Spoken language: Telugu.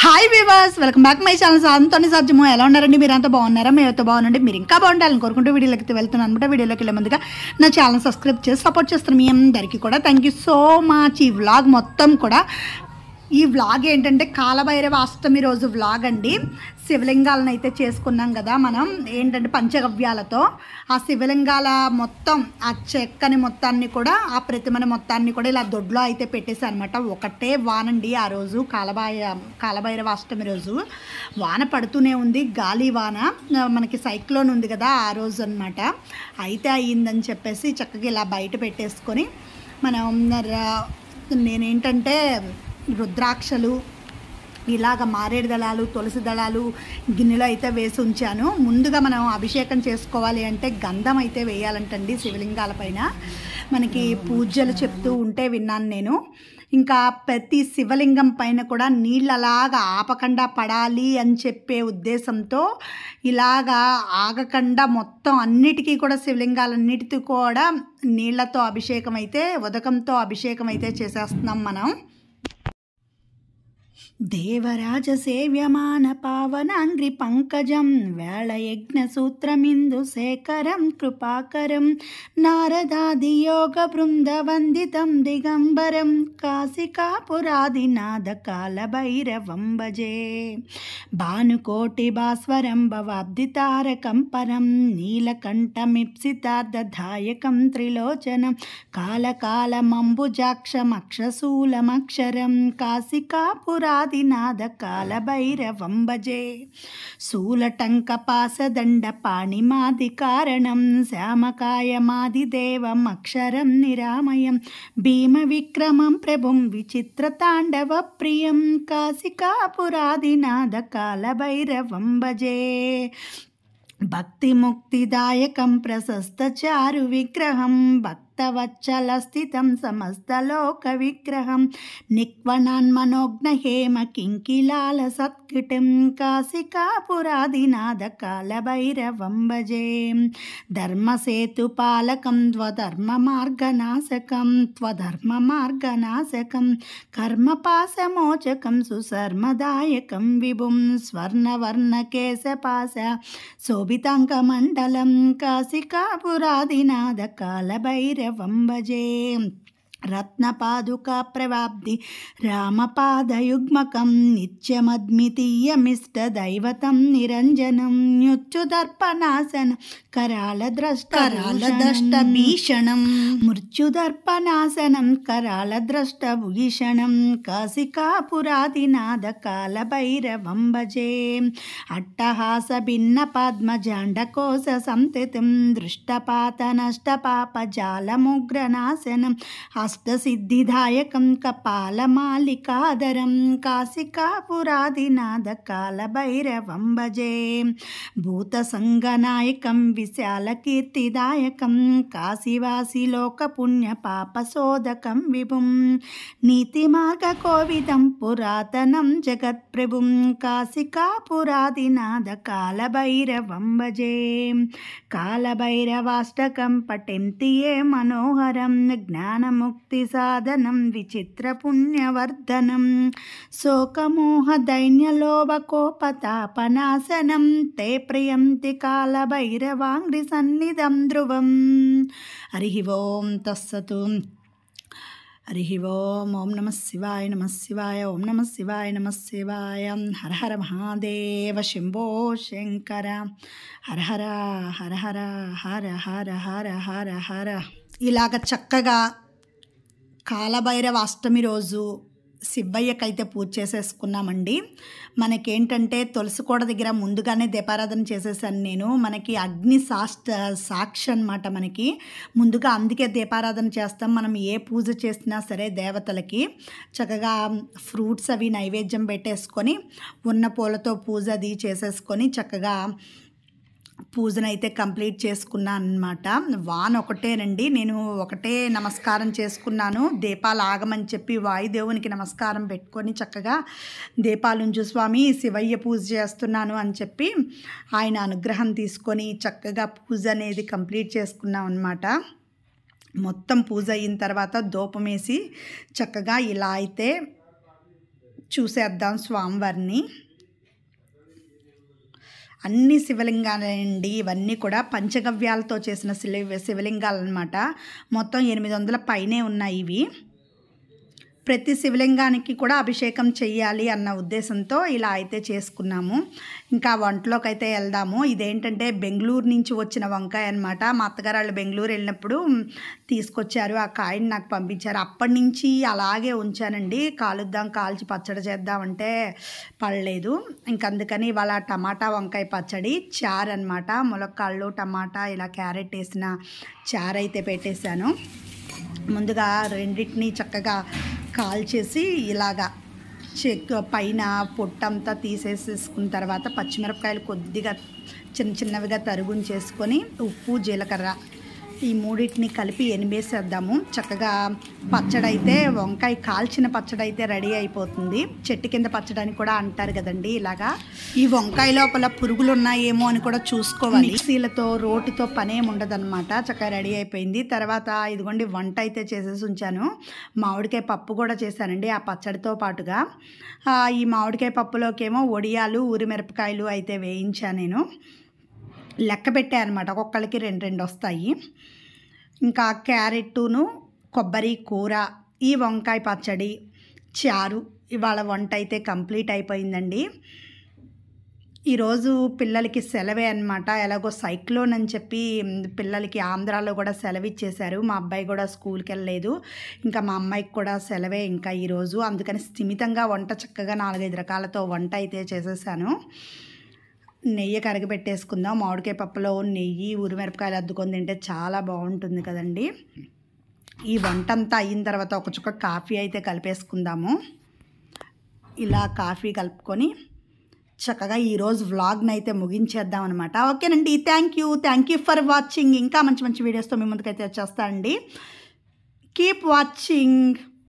హాయ్ వివాస్ welcome back my channel sir సాధ్యము ఎలా ఉన్నారండి మీరు అంతా బాగున్నారా మేమైతే బాగుండండి మీరు ఇంకా బాగుండాలని కోరుకుంటూ వీడియోలోకి వెళ్తున్నాను అనమాట వీడియోలోకి వెళ్ళే ముందుగా నా ఛానల్ సబ్స్క్రైబ్ చేసి సపోర్ట్ చేస్తున్నాను మీ అందరికీ కూడా థ్యాంక్ యూ సో మచ్ ఈ వ్లాగ్ మొత్తం కూడా ఈ వ్లాగ్ ఏంటంటే కాలభైరవ అష్టమి రోజు వ్లాగ్ అండి శివలింగాలను అయితే చేసుకున్నాం కదా మనం ఏంటంటే పంచగవ్యాలతో ఆ శివలింగాల మొత్తం ఆ చెక్కని మొత్తాన్ని కూడా ఆ ప్రతిమని మొత్తాన్ని కూడా ఇలా దొడ్లో అయితే పెట్టేశాను అనమాట ఒకటే వానండి ఆ రోజు కాలభై కాలభైరవ అష్టమి రోజు వాన పడుతూనే ఉంది గాలి వాన మనకి సైక్లోన్ ఉంది కదా ఆ రోజు అనమాట అయితే అయ్యిందని చెప్పేసి చక్కగా ఇలా బయట పెట్టేసుకొని మనం నేనేంటంటే రుద్రాక్షలు ఇలాగ మారేడు దళాలు తులసి దళాలు గిన్నెలో అయితే వేసి ఉంచాను ముందుగా మనం అభిషేకం చేసుకోవాలి అంటే గంధం అయితే వేయాలంటండి శివలింగాలపైన మనకి పూజలు చెప్తూ ఉంటే విన్నాను నేను ఇంకా ప్రతి శివలింగం పైన కూడా నీళ్ళు ఆపకుండా పడాలి అని చెప్పే ఉద్దేశంతో ఇలాగా ఆగకుండా మొత్తం అన్నిటికీ కూడా శివలింగాలన్నిటికీ కూడా నీళ్లతో అభిషేకం అయితే ఉదకంతో అభిషేకం అయితే చేసేస్తున్నాం మనం देवराजसेव्यमानपावनाङ्ग्रिपङ्कजं व्यालयज्ञसूत्रमिन्दुशेखरं कृपाकरं नारदादियोगबृन्दवन्दितं दिगम्बरं काशिका पुरादिनादकालभैरवं भजे भानुकोटिभास्वरम्भवाब्धितारकं परं नीलकण्ठमिप्सितार्दधायकं त्रिलोचनं कालकालमम्बुजाक्षमक्षशूलमक्षरं कासिकापुरा పాదినాద కాలభైరవంబజే శూలటంక పాసదండ పాణిమాది కారణం శ్యామకాయమాది దేవం అక్షరం నిరామయం భీమ విక్రమం ప్రభుం విచిత్ర తాండవ ప్రియం కాశికాపురాదినాద కాలభైరవంబజే భక్తిముక్తిదాయకం ప్రశస్తచారు విగ్రహం భక్తి समस्तलोक विग्रह हेम भक्तवत्सलस्थितं समस्तलोकविग्रहं निक्वणान्मनोग्नहेम किङ्किलालसत्किटिं काशिकापुरादिनादकालभैरवं भजे धर्मसेतुपालकं त्वधर्ममार्गनाशकं त्वधर्ममार्गनाशकं कर्मपाशमोचकं सुसर्मदायकं विभुं स्वर्णवर्णकेशपाश शोभिताङ्गमण्डलं काशिकापुरादिनादकालभैरव वंबजे ప్రవాబ్ది రామపాదయుగ్మకం దైవతం నిరంజనం మృత్యుదర్పణాసన కరాల ద్రష్ట కరాల ద్రష్ట భీషణం మృత్యుదర్పనాశనం కరాల ద్రష్ట భూషణం కాశికాపురాదినాద కాలభైరవం భజే అట్టహాస భిన్న పద్మ పద్మజాండకోశ సంతతిం దృష్టపాత నష్ట పాప జాలముగ్రనాశనం అస్ अष्टसिद्धिदायकं कपालमालिकादरं कासिकापुरादिनादकालभैरवं भजे भूतसङ्गनायकं विशालकीर्तिदायकं काशिवासिलोकपुण्यपापशोधकं विभुं नीतिमार्गकोविदं पुरातनं जगत्प्रभुं काशिकापुरादिनादकालभैरवं भजे कालभैरवाष्टक पठन्ति ये मनोहरं ज्ञानमुक् भक्तिसाधनं विचित्रपुण्यवर्धनं शोकमोहदैन्यलोभकोपतापनाशनं ते प्रियन्ति कालभैरवाङ्घ्रिसन्निधं ध्रुव हरि ओं तत्सतु हरि ओम ओम नम शिवाय नम शिवाय ओम नम शिवाय नम शिवाय हर हर महादेव शिम्भो शंकर हर हर हर हर हर हर हर हर हर ఇలాగ చక్కగా కాలభైరవ అష్టమి రోజు శివయ్యకైతే పూజ చేసేసుకున్నామండి మనకేంటంటే తులసి కోడ దగ్గర ముందుగానే దీపారాధన చేసేసాను నేను మనకి అగ్ని సాష్ట సాక్షి అనమాట మనకి ముందుగా అందుకే దీపారాధన చేస్తాం మనం ఏ పూజ చేసినా సరే దేవతలకి చక్కగా ఫ్రూట్స్ అవి నైవేద్యం పెట్టేసుకొని ఉన్న పూలతో పూజ అది చేసేసుకొని చక్కగా అయితే కంప్లీట్ చేసుకున్నాను అనమాట వాన్ ఒకటేనండి నేను ఒకటే నమస్కారం చేసుకున్నాను దీపాలు ఆగమని చెప్పి వాయుదేవునికి నమస్కారం పెట్టుకొని చక్కగా దీపాలుంజు స్వామి శివయ్య పూజ చేస్తున్నాను అని చెప్పి ఆయన అనుగ్రహం తీసుకొని చక్కగా పూజ అనేది కంప్లీట్ చేసుకున్నాం అనమాట మొత్తం పూజ అయిన తర్వాత దూపం వేసి చక్కగా ఇలా అయితే చూసేద్దాం స్వామివారిని అన్ని శివలింగాలండి ఇవన్నీ కూడా పంచగవ్యాలతో చేసిన శివలింగాలు శివలింగాలన్నమాట మొత్తం ఎనిమిది వందల పైనే ఉన్నాయి ఇవి ప్రతి శివలింగానికి కూడా అభిషేకం చేయాలి అన్న ఉద్దేశంతో ఇలా అయితే చేసుకున్నాము ఇంకా వంటలోకి అయితే వెళ్దాము ఇదేంటంటే బెంగళూరు నుంచి వచ్చిన వంకాయ అనమాట మా అత్తగారు వాళ్ళు బెంగళూరు వెళ్ళినప్పుడు తీసుకొచ్చారు ఆ కాయని నాకు పంపించారు అప్పటి నుంచి అలాగే ఉంచానండి కాలుద్దాం కాల్చి పచ్చడి చేద్దామంటే పడలేదు ఇంకందుకని ఇవాళ టమాటా వంకాయ పచ్చడి చారు అనమాట ములక్కాళ్ళు టమాటా ఇలా క్యారెట్ వేసిన చారు అయితే పెట్టేశాను ముందుగా రెండింటినీ చక్కగా కాల్చేసి ఇలాగా చెక్ పైన పొట్టంతా తీసేసేసుకున్న తర్వాత పచ్చిమిరపకాయలు కొద్దిగా చిన్న చిన్నవిగా తరుగుని చేసుకొని ఉప్పు జీలకర్ర ఈ మూడింటిని కలిపి ఎనిమేసేద్దాము చక్కగా పచ్చడైతే వంకాయ కాల్చిన పచ్చడైతే రెడీ అయిపోతుంది చెట్టు కింద పచ్చడి కూడా అంటారు కదండి ఇలాగా ఈ వంకాయ లోపల పురుగులు ఉన్నాయేమో అని కూడా చూసుకోవాలి మిక్సీలతో రోటితో పనేముండదనమాట చక్కగా రెడీ అయిపోయింది తర్వాత ఇదిగోండి వంట అయితే చేసేసి ఉంచాను మామిడికాయ పప్పు కూడా చేశానండి ఆ పచ్చడితో పాటుగా ఈ మామిడికాయ పప్పులోకేమో ఒడియాలు ఊరిమిరపకాయలు అయితే వేయించాను నేను లెక్క పెట్టాయన్నమాట ఒక్కొక్కళ్ళకి రెండు రెండు వస్తాయి ఇంకా క్యారెట్ను కొబ్బరి కూర ఈ వంకాయ పచ్చడి చారు ఇవాళ వంట అయితే కంప్లీట్ అయిపోయిందండి ఈరోజు పిల్లలకి సెలవే అనమాట ఎలాగో సైక్లోన్ అని చెప్పి పిల్లలకి ఆంధ్రాలో కూడా సెలవు ఇచ్చేశారు మా అబ్బాయి కూడా స్కూల్కి వెళ్ళలేదు ఇంకా మా అమ్మాయికి కూడా సెలవే ఇంకా ఈరోజు అందుకని స్థిమితంగా వంట చక్కగా నాలుగైదు రకాలతో వంట అయితే చేసేసాను నెయ్యి కరగబెట్టేసుకుందాం మామిడికాయ పప్పులో నెయ్యి ఉరిమిరపకాయలు అద్దుకొని తింటే చాలా బాగుంటుంది కదండి ఈ వంట అంతా అయిన తర్వాత ఒక చుక్క కాఫీ అయితే కలిపేసుకుందాము ఇలా కాఫీ కలుపుకొని చక్కగా ఈరోజు వ్లాగ్ని అయితే ముగించేద్దాం అనమాట ఓకేనండి thank you thank you for watching ఇంకా మంచి మంచి వీడియోస్తో మీ ముందుకైతే వచ్చేస్తా అండి కీప్ వాచింగ్